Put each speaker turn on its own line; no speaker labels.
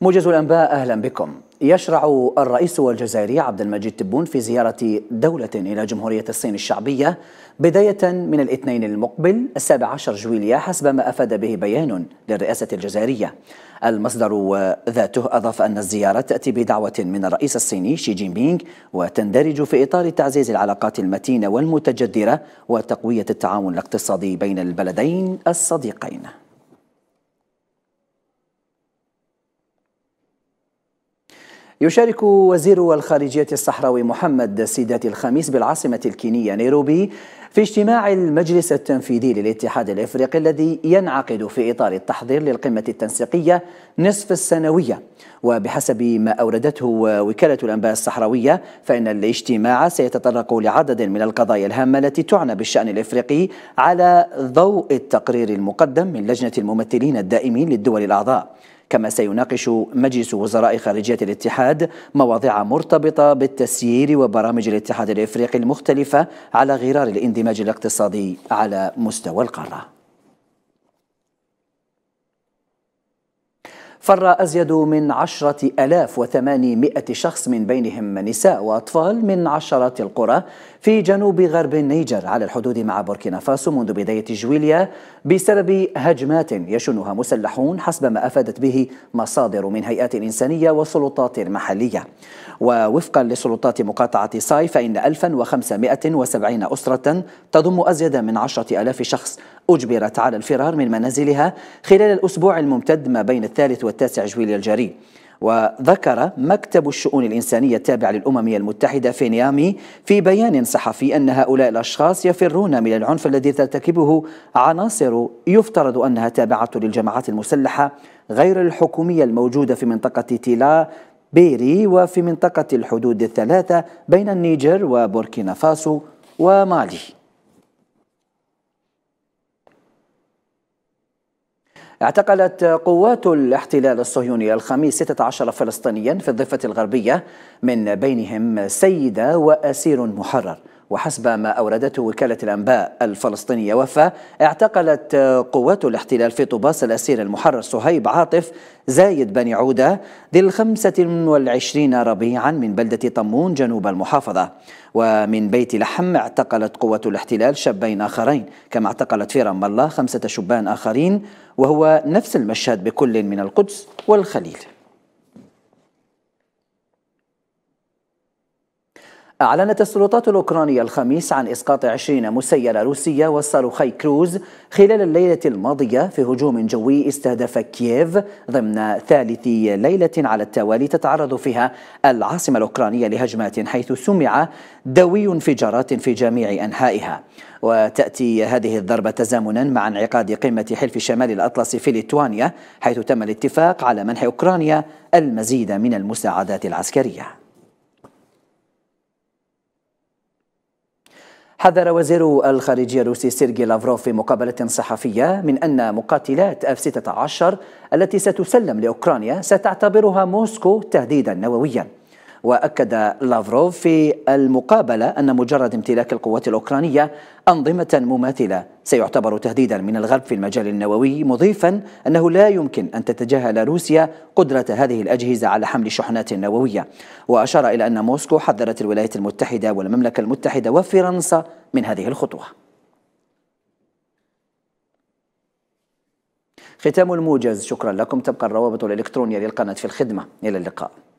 موجز الأنباء أهلا بكم يشرع الرئيس الجزائري عبد المجيد تبون في زيارة دولة إلى جمهورية الصين الشعبية بداية من الاثنين المقبل السابع عشر جويليا حسب ما أفاد به بيان للرئاسة الجزائرية المصدر ذاته أضاف أن الزيارة تأتي بدعوة من الرئيس الصيني شي جين بينغ وتندرج في إطار تعزيز العلاقات المتينة والمتجدرة وتقوية التعاون الاقتصادي بين البلدين الصديقين يشارك وزير الخارجية الصحراوي محمد سيدات الخميس بالعاصمة الكينية نيروبي في اجتماع المجلس التنفيذي للاتحاد الافريقي الذي ينعقد في اطار التحضير للقمه التنسيقيه نصف السنويه وبحسب ما اوردته وكاله الانباء الصحراويه فان الاجتماع سيتطرق لعدد من القضايا الهامه التي تعنى بالشان الافريقي على ضوء التقرير المقدم من لجنه الممثلين الدائمين للدول الاعضاء كما سيناقش مجلس وزراء خارجية الاتحاد مواضيع مرتبطة بالتسيير وبرامج الاتحاد الإفريقي المختلفة على غرار الاندماج الاقتصادي على مستوى القارة فر أزيد من عشرة ألاف وثمانمائة شخص من بينهم نساء وأطفال من عشرات القرى في جنوب غرب النيجر على الحدود مع بوركينا فاسو منذ بداية جويليا بسبب هجمات يشنها مسلحون حسب ما أفادت به مصادر من هيئات إنسانية وسلطات محلية ووفقا لسلطات مقاطعة ساي فإن 1570 أسرة تضم أزيد من عشرة ألاف شخص أجبرت على الفرار من منازلها خلال الأسبوع الممتد ما بين الثالث والتاسع جويلية الجاري وذكر مكتب الشؤون الإنسانية التابع للأمم المتحدة في نيامي في بيان صحفي أن هؤلاء الأشخاص يفرون من العنف الذي ترتكبه عناصر يفترض أنها تابعة للجماعات المسلحة غير الحكومية الموجودة في منطقة تيلا بيري وفي منطقة الحدود الثلاثة بين النيجر وبوركينا فاسو ومالي اعتقلت قوات الاحتلال الصهيوني الخميس 16 فلسطينيا في الضفة الغربية من بينهم سيدة وأسير محرر وحسب ما أوردته وكالة الأنباء الفلسطينية وفا اعتقلت قوات الاحتلال في طوباس الأسير المحرر صهيب عاطف زايد بني عودة ذي الخمسة والعشرين ربيعا من بلدة طمون جنوب المحافظة ومن بيت لحم اعتقلت قوة الاحتلال شابين آخرين كما اعتقلت في رام الله خمسة شبان آخرين وهو نفس المشهد بكل من القدس والخليل أعلنت السلطات الأوكرانية الخميس عن إسقاط 20 مسيرة روسية والصاروخي كروز خلال الليلة الماضية في هجوم جوي استهدف كييف ضمن ثالث ليلة على التوالي تتعرض فيها العاصمة الأوكرانية لهجمات حيث سمع دوي انفجارات في جميع أنحائها وتأتي هذه الضربة تزامنا مع انعقاد قمة حلف شمال الأطلس في ليتوانيا حيث تم الاتفاق على منح أوكرانيا المزيد من المساعدات العسكرية حذر وزير الخارجية الروسي سيرجي لافروف في مقابلة صحفية من أن مقاتلات f 16 التي ستسلم لأوكرانيا ستعتبرها موسكو تهديدا نوويا وأكد لافروف في المقابلة أن مجرد امتلاك القوات الأوكرانية أنظمة مماثلة سيعتبر تهديدا من الغرب في المجال النووي مضيفا أنه لا يمكن أن تتجاهل روسيا قدرة هذه الأجهزة على حمل شحنات نووية وأشار إلى أن موسكو حذرت الولايات المتحدة والمملكة المتحدة وفرنسا من هذه الخطوة ختام الموجز شكرا لكم تبقى الروابط الإلكترونية للقناة في الخدمة إلى اللقاء